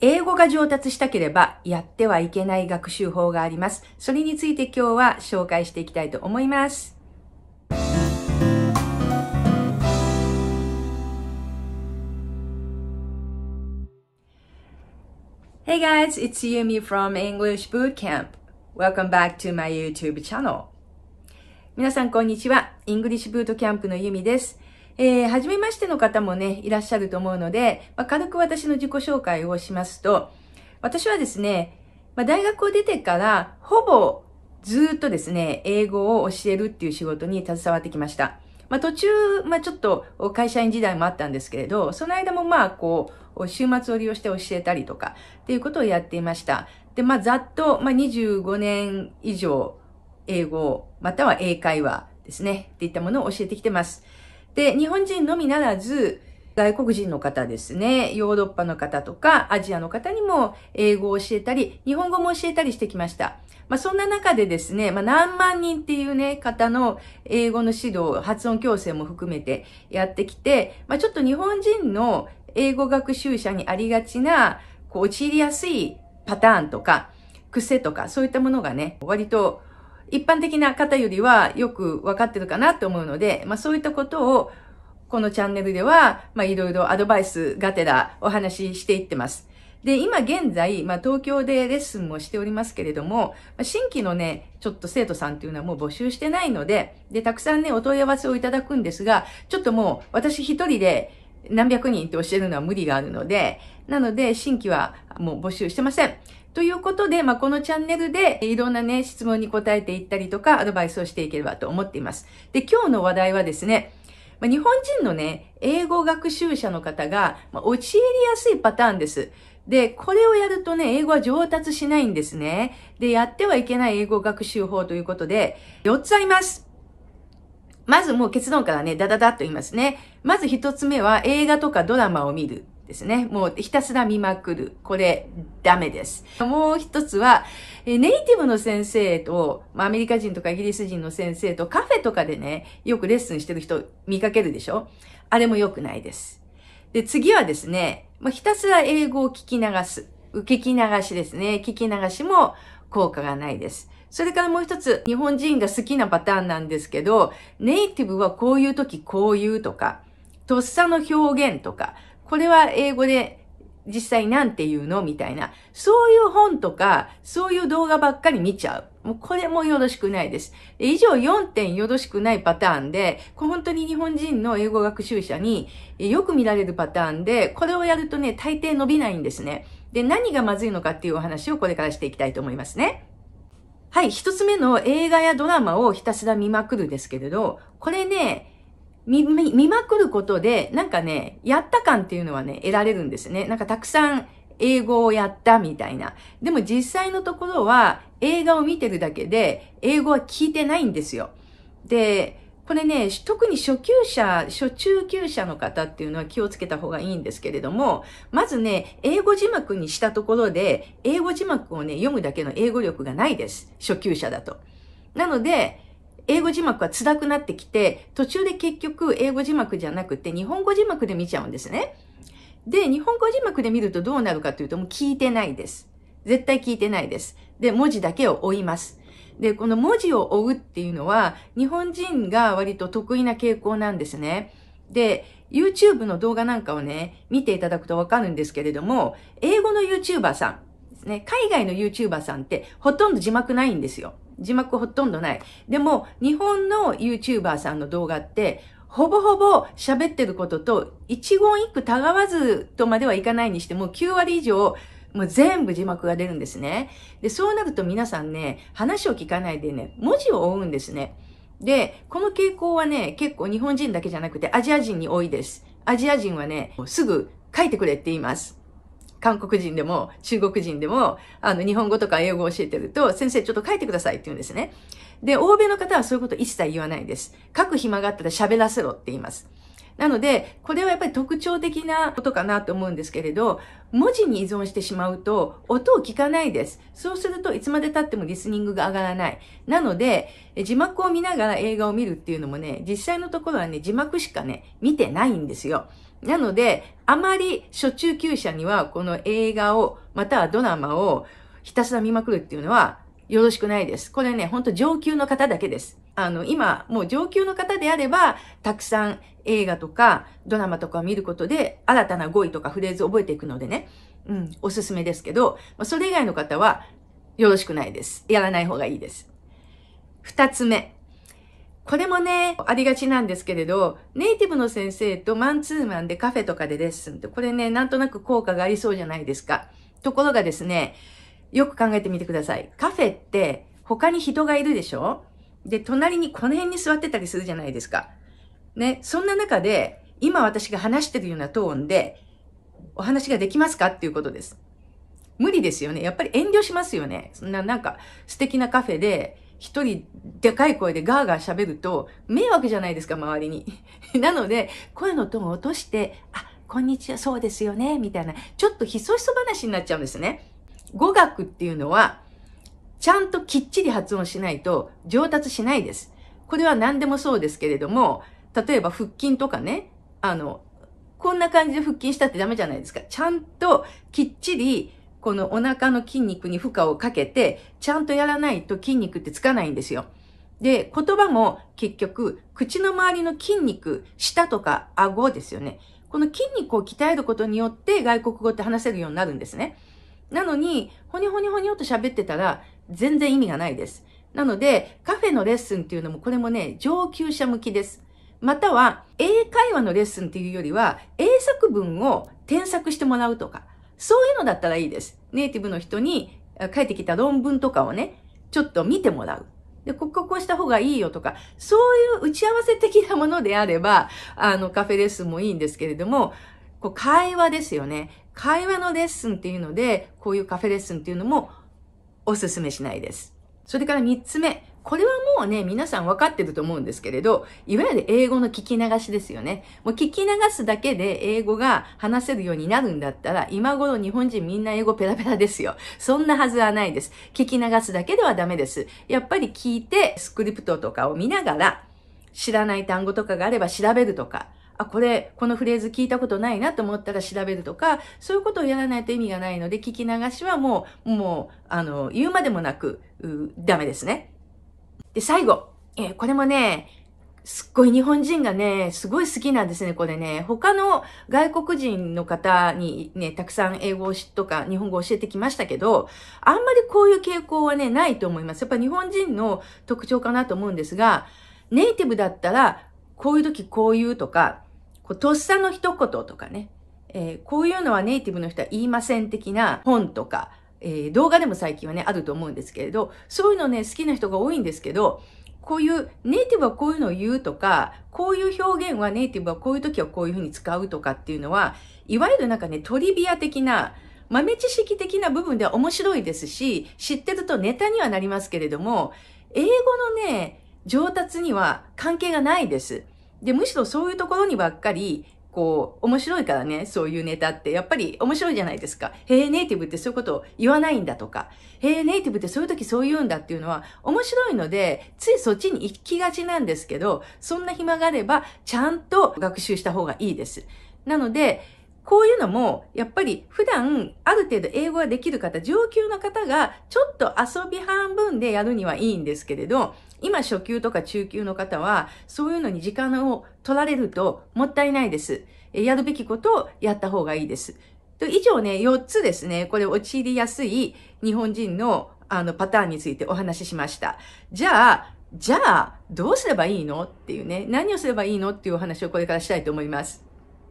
英語が上達したければやってはいけない学習法があります。それについて今日は紹介していきたいと思います。Hey guys, it's Yumi from English Bootcamp. Welcome back to my YouTube channel. 皆さんこんにちは。English Bootcamp の Yumi です。えー、初めましての方もね、いらっしゃると思うので、まあ、軽く私の自己紹介をしますと、私はですね、まあ、大学を出てから、ほぼずっとですね、英語を教えるっていう仕事に携わってきました。まあ、途中、まあ、ちょっと会社員時代もあったんですけれど、その間もまあ、こう、週末を利用して教えたりとか、っていうことをやっていました。で、まあ、ざっと、まあ、25年以上、英語、または英会話ですね、っていったものを教えてきてます。で、日本人のみならず、外国人の方ですね、ヨーロッパの方とか、アジアの方にも英語を教えたり、日本語も教えたりしてきました。まあ、そんな中でですね、まあ、何万人っていうね、方の英語の指導、発音矯正も含めてやってきて、まあ、ちょっと日本人の英語学習者にありがちな、こう、陥りやすいパターンとか、癖とか、そういったものがね、割と一般的な方よりはよくわかってるかなと思うので、まあそういったことをこのチャンネルでは、まあいろいろアドバイスがてらお話ししていってます。で、今現在、まあ東京でレッスンもしておりますけれども、まあ、新規のね、ちょっと生徒さんっていうのはもう募集してないので、で、たくさんね、お問い合わせをいただくんですが、ちょっともう私一人で何百人って教えるのは無理があるので、なので新規はもう募集してません。ということで、まあ、このチャンネルでいろんなね、質問に答えていったりとか、アドバイスをしていければと思っています。で、今日の話題はですね、まあ、日本人のね、英語学習者の方が、まあ、陥りやすいパターンです。で、これをやるとね、英語は上達しないんですね。で、やってはいけない英語学習法ということで、4つあります。まずもう結論からね、ダダダっと言いますね。まず1つ目は映画とかドラマを見る。ですね。もうひたすら見まくる。これ、ダメです。もう一つは、ネイティブの先生と、まあ、アメリカ人とかイギリス人の先生とカフェとかでね、よくレッスンしてる人見かけるでしょあれも良くないです。で、次はですね、まあ、ひたすら英語を聞き流す。聞き流しですね。聞き流しも効果がないです。それからもう一つ、日本人が好きなパターンなんですけど、ネイティブはこういう時こういうとか、とっさの表現とか、これは英語で実際なんて言うのみたいな。そういう本とか、そういう動画ばっかり見ちゃう。もうこれもよろしくないです。以上4点よろしくないパターンで、こ本当に日本人の英語学習者によく見られるパターンで、これをやるとね、大抵伸びないんですね。で、何がまずいのかっていうお話をこれからしていきたいと思いますね。はい、一つ目の映画やドラマをひたすら見まくるですけれど、これね、見、見、見まくることで、なんかね、やった感っていうのはね、得られるんですね。なんかたくさん英語をやったみたいな。でも実際のところは、映画を見てるだけで、英語は聞いてないんですよ。で、これね、特に初級者、初中級者の方っていうのは気をつけた方がいいんですけれども、まずね、英語字幕にしたところで、英語字幕をね、読むだけの英語力がないです。初級者だと。なので、英語字幕は辛くなってきて、途中で結局英語字幕じゃなくて日本語字幕で見ちゃうんですね。で、日本語字幕で見るとどうなるかというともう聞いてないです。絶対聞いてないです。で、文字だけを追います。で、この文字を追うっていうのは日本人が割と得意な傾向なんですね。で、YouTube の動画なんかをね、見ていただくとわかるんですけれども、英語の YouTuber さんですね、海外の YouTuber さんってほとんど字幕ないんですよ。字幕ほとんどない。でも、日本の YouTuber さんの動画って、ほぼほぼ喋ってることと、一言一句たがわずとまではいかないにしても、9割以上、もう全部字幕が出るんですね。で、そうなると皆さんね、話を聞かないでね、文字を追うんですね。で、この傾向はね、結構日本人だけじゃなくてアジア人に多いです。アジア人はね、すぐ書いてくれって言います。韓国人でも中国人でも、あの、日本語とか英語を教えてると、先生ちょっと書いてくださいって言うんですね。で、欧米の方はそういうこと一切言わないです。書く暇があったら喋らせろって言います。なので、これはやっぱり特徴的なことかなと思うんですけれど、文字に依存してしまうと、音を聞かないです。そうすると、いつまで経ってもリスニングが上がらない。なので、字幕を見ながら映画を見るっていうのもね、実際のところはね、字幕しかね、見てないんですよ。なので、あまり初中級者にはこの映画を、またはドラマをひたすら見まくるっていうのはよろしくないです。これね、ほんと上級の方だけです。あの、今、もう上級の方であれば、たくさん映画とかドラマとかを見ることで、新たな語彙とかフレーズを覚えていくのでね、うん、おすすめですけど、それ以外の方はよろしくないです。やらない方がいいです。二つ目。これもね、ありがちなんですけれど、ネイティブの先生とマンツーマンでカフェとかでレッスンって、これね、なんとなく効果がありそうじゃないですか。ところがですね、よく考えてみてください。カフェって他に人がいるでしょで、隣にこの辺に座ってたりするじゃないですか。ね、そんな中で、今私が話してるようなトーンで、お話ができますかっていうことです。無理ですよね。やっぱり遠慮しますよね。そんななんか素敵なカフェで、一人でかい声でガーガー喋ると迷惑じゃないですか、周りに。なので、声のトーンを落として、あ、こんにちは、そうですよね、みたいな、ちょっとひそひそ話になっちゃうんですね。語学っていうのは、ちゃんときっちり発音しないと上達しないです。これは何でもそうですけれども、例えば腹筋とかね、あの、こんな感じで腹筋したってダメじゃないですか。ちゃんときっちりこのお腹の筋肉に負荷をかけて、ちゃんとやらないと筋肉ってつかないんですよ。で、言葉も結局、口の周りの筋肉、舌とか顎ですよね。この筋肉を鍛えることによって外国語って話せるようになるんですね。なのに、ほにほにほにょと喋ってたら、全然意味がないです。なので、カフェのレッスンっていうのも、これもね、上級者向きです。または、英会話のレッスンっていうよりは、英作文を添削してもらうとか、そういうのだったらいいです。ネイティブの人に書いてきた論文とかをね、ちょっと見てもらう。で、こここうした方がいいよとか、そういう打ち合わせ的なものであれば、あの、カフェレッスンもいいんですけれども、こう、会話ですよね。会話のレッスンっていうので、こういうカフェレッスンっていうのもおすすめしないです。それから3つ目、これはもうね、皆さん分かってると思うんですけれど、いわゆる英語の聞き流しですよね。もう聞き流すだけで英語が話せるようになるんだったら、今頃日本人みんな英語ペラペラですよ。そんなはずはないです。聞き流すだけではダメです。やっぱり聞いて、スクリプトとかを見ながら、知らない単語とかがあれば調べるとか、あ、これ、このフレーズ聞いたことないなと思ったら調べるとか、そういうことをやらないと意味がないので、聞き流しはもう、もう、あの、言うまでもなく、ダメですね。で、最後。えー、これもね、すっごい日本人がね、すごい好きなんですね、これね。他の外国人の方にね、たくさん英語とか日本語を教えてきましたけど、あんまりこういう傾向はね、ないと思います。やっぱ日本人の特徴かなと思うんですが、ネイティブだったら、こういう時こう言うとか、こうとっさの一言とかね、えー、こういうのはネイティブの人は言いません的な本とか、えー、動画でも最近はね、あると思うんですけれど、そういうのね、好きな人が多いんですけど、こういうネイティブはこういうのを言うとか、こういう表現はネイティブはこういう時はこういうふうに使うとかっていうのは、いわゆるなんかね、トリビア的な、豆知識的な部分では面白いですし、知ってるとネタにはなりますけれども、英語のね、上達には関係がないです。で、むしろそういうところにばっかりこう、面白いからね、そういうネタって、やっぱり面白いじゃないですか。へえ、ネイティブってそういうことを言わないんだとか、へえ、ネイティブってそういう時そう言うんだっていうのは、面白いので、ついそっちに行きがちなんですけど、そんな暇があれば、ちゃんと学習した方がいいです。なので、こういうのも、やっぱり普段ある程度英語ができる方、上級の方がちょっと遊び半分でやるにはいいんですけれど、今初級とか中級の方は、そういうのに時間を取られるともったいないです。やるべきことをやった方がいいです。と以上ね、4つですね、これ陥りやすい日本人のあのパターンについてお話ししました。じゃあ、じゃあ、どうすればいいのっていうね、何をすればいいのっていうお話をこれからしたいと思います。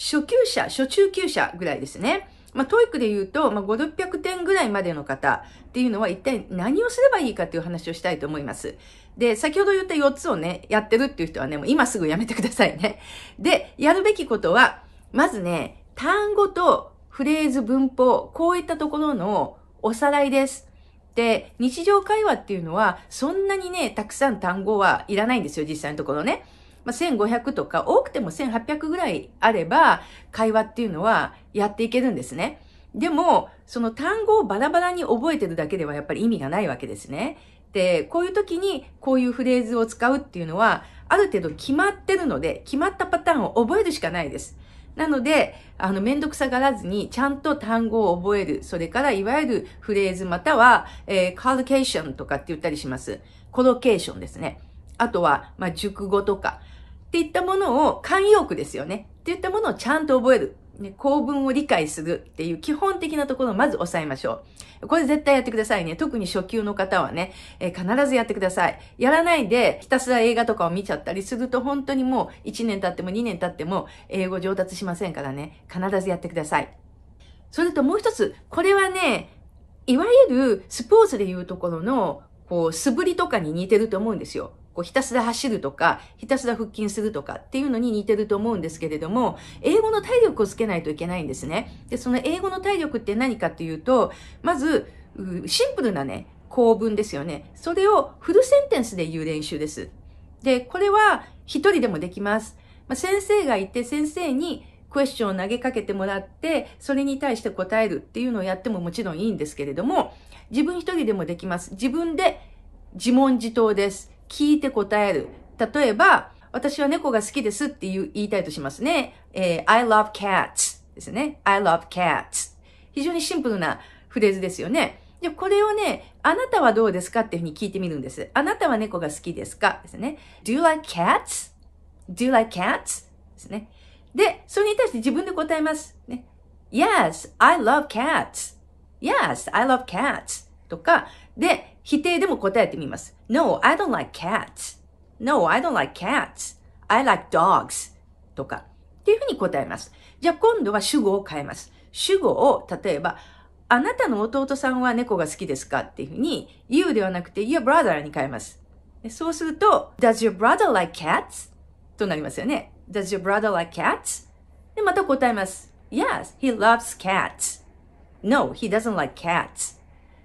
初級者、初中級者ぐらいですね。まあ、トイックで言うと、まあ、5、600点ぐらいまでの方っていうのは一体何をすればいいかっていう話をしたいと思います。で、先ほど言った4つをね、やってるっていう人はね、もう今すぐやめてくださいね。で、やるべきことは、まずね、単語とフレーズ、文法、こういったところのおさらいです。で、日常会話っていうのは、そんなにね、たくさん単語はいらないんですよ、実際のところね。まあ、1500とか多くても1800ぐらいあれば会話っていうのはやっていけるんですね。でも、その単語をバラバラに覚えてるだけではやっぱり意味がないわけですね。で、こういう時にこういうフレーズを使うっていうのは、ある程度決まってるので、決まったパターンを覚えるしかないです。なので、あの、めんどくさがらずに、ちゃんと単語を覚える。それから、いわゆるフレーズまたは、えー、コロケーションとかって言ったりします。コロケーションですね。あとは、まあ、熟語とか、っていったものを、慣用句ですよね。っていったものをちゃんと覚える。ね、構文を理解するっていう基本的なところをまず押さえましょう。これ絶対やってくださいね。特に初級の方はね、えー、必ずやってください。やらないでひたすら映画とかを見ちゃったりすると本当にもう1年経っても2年経っても英語上達しませんからね、必ずやってください。それともう一つ、これはね、いわゆるスポーツでいうところの、こう、素振りとかに似てると思うんですよ。こうひたすら走るとか、ひたすら腹筋するとかっていうのに似てると思うんですけれども、英語の体力をつけないといけないんですね。で、その英語の体力って何かっていうと、まず、シンプルなね、構文ですよね。それをフルセンテンスで言う練習です。で、これは一人でもできます。まあ、先生がいて、先生にクエスチョンを投げかけてもらって、それに対して答えるっていうのをやってももちろんいいんですけれども、自分一人でもできます。自分で自問自答です。聞いて答える。例えば、私は猫が好きですって言いたいとしますね。えー、I love cats ですね。I love cats。非常にシンプルなフレーズですよね。じゃこれをね、あなたはどうですかっていうふうに聞いてみるんです。あなたは猫が好きですかですね。Do you like cats?Do you like cats? ですね。で、それに対して自分で答えます。ね、yes, I love cats.Yes, I love cats. とか、で、否定でも答えてみます。No, I don't like cats.No, I don't like cats.I like dogs. とか。っていうふうに答えます。じゃあ今度は主語を変えます。主語を、例えば、あなたの弟さんは猫が好きですかっていうふうに、you ではなくて your brother に変えます。そうすると、does your brother like cats? となりますよね。does your brother like cats? で、また答えます。yes, he loves cats.no, he doesn't like cats.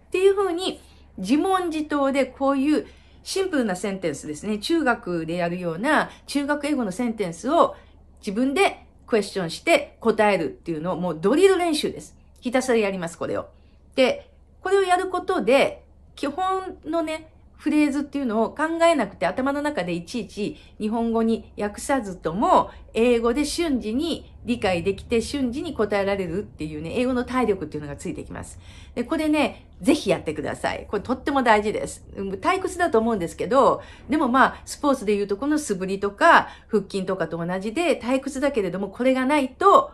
っていうふうに、自問自答でこういうシンプルなセンテンスですね。中学でやるような中学英語のセンテンスを自分でクエスチョンして答えるっていうのをもうドリル練習です。ひたすらやります、これを。で、これをやることで、基本のね、フレーズっていうのを考えなくて頭の中でいちいち日本語に訳さずとも英語で瞬時に理解できて瞬時に答えられるっていうね、英語の体力っていうのがついてきます。で、これね、ぜひやってください。これとっても大事です。退屈だと思うんですけど、でもまあ、スポーツでいうとこの素振りとか腹筋とかと同じで退屈だけれどもこれがないと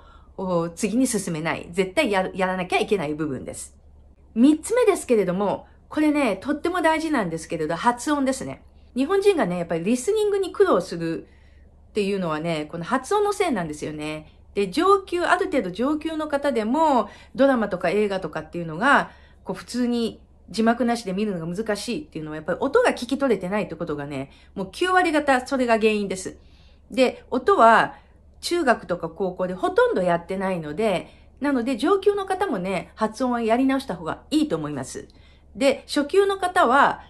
次に進めない。絶対やらなきゃいけない部分です。三つ目ですけれども、これね、とっても大事なんですけれど、発音ですね。日本人がね、やっぱりリスニングに苦労するっていうのはね、この発音のせいなんですよね。で、上級、ある程度上級の方でも、ドラマとか映画とかっていうのが、こう普通に字幕なしで見るのが難しいっていうのは、やっぱり音が聞き取れてないってことがね、もう9割方それが原因です。で、音は中学とか高校でほとんどやってないので、なので上級の方もね、発音はやり直した方がいいと思います。で、初級の方は、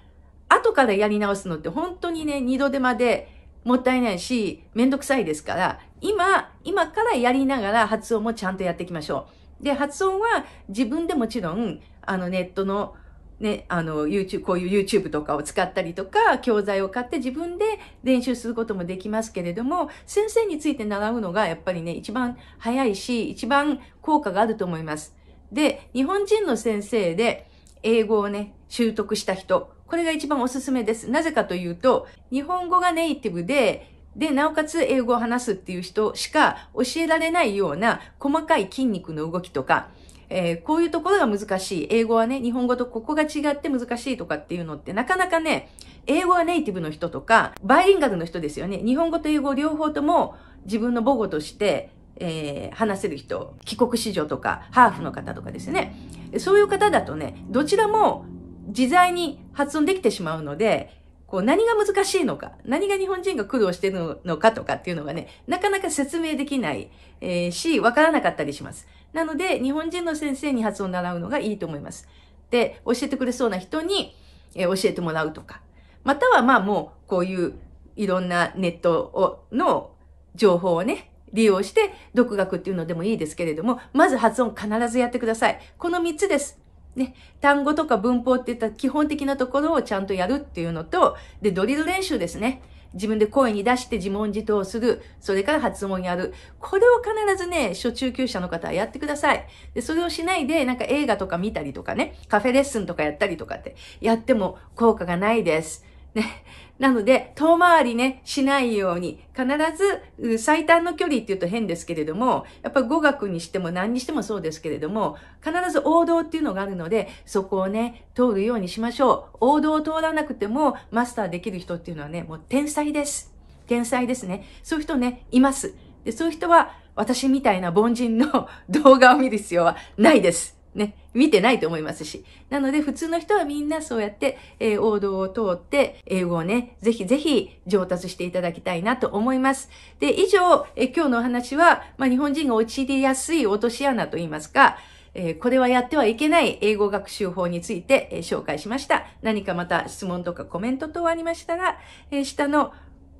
後からやり直すのって本当にね、二度手間でもったいないし、めんどくさいですから、今、今からやりながら発音もちゃんとやっていきましょう。で、発音は自分でもちろん、あのネットのね、あの、YouTube、こういう YouTube とかを使ったりとか、教材を買って自分で練習することもできますけれども、先生について習うのがやっぱりね、一番早いし、一番効果があると思います。で、日本人の先生で、英語をね、習得した人、これが一番おすすめです。なぜかというと、日本語がネイティブで、で、なおかつ英語を話すっていう人しか教えられないような細かい筋肉の動きとか、えー、こういうところが難しい。英語はね、日本語とここが違って難しいとかっていうのってなかなかね、英語はネイティブの人とか、バイリンガルの人ですよね。日本語と英語両方とも自分の母語としてえー、話せる人、帰国子女とか、ハーフの方とかですね。そういう方だとね、どちらも自在に発音できてしまうので、こう何が難しいのか、何が日本人が苦労してるのかとかっていうのがね、なかなか説明できない、えー、し、わからなかったりします。なので、日本人の先生に発音を習うのがいいと思います。で、教えてくれそうな人に、えー、教えてもらうとか。またはまあもう、こういういろんなネットの情報をね、利用して、独学っていうのでもいいですけれども、まず発音必ずやってください。この3つです。ね、単語とか文法っていった基本的なところをちゃんとやるっていうのと、で、ドリル練習ですね。自分で声に出して自問自答する。それから発音やる。これを必ずね、初中級者の方はやってください。で、それをしないで、なんか映画とか見たりとかね、カフェレッスンとかやったりとかって、やっても効果がないです。ね。なので、遠回りね、しないように、必ず最短の距離って言うと変ですけれども、やっぱ語学にしても何にしてもそうですけれども、必ず王道っていうのがあるので、そこをね、通るようにしましょう。王道を通らなくてもマスターできる人っていうのはね、もう天才です。天才ですね。そういう人ね、います。で、そういう人は、私みたいな凡人の 動画を見る必要はないです。ね、見てないと思いますし。なので、普通の人はみんなそうやって、えー、王道を通って、英語をね、ぜひぜひ上達していただきたいなと思います。で、以上、えー、今日のお話は、まあ、日本人が陥りやすい落とし穴といいますか、えー、これはやってはいけない英語学習法について、え紹介しました。何かまた質問とかコメント等ありましたら、え下の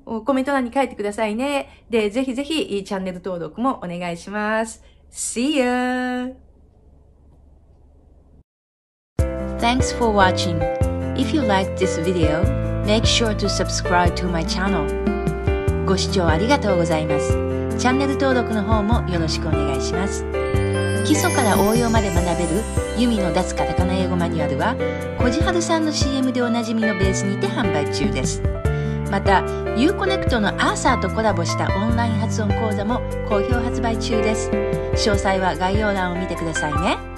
コメント欄に書いてくださいね。で、ぜひぜひチャンネル登録もお願いします。See you! Thanks for watching. If you l i k e this video, make sure to subscribe to my channel. ご視聴ありがとうございます。チャンネル登録の方もよろしくお願いします。基礎から応用まで学べるユミの脱カタカナ英語マニュアルは、こじはるさんの CM でおなじみのベースにて販売中です。またユーコネクトのアーサーとコラボしたオンライン発音講座も好評発売中です詳細は概要欄を見てくださいね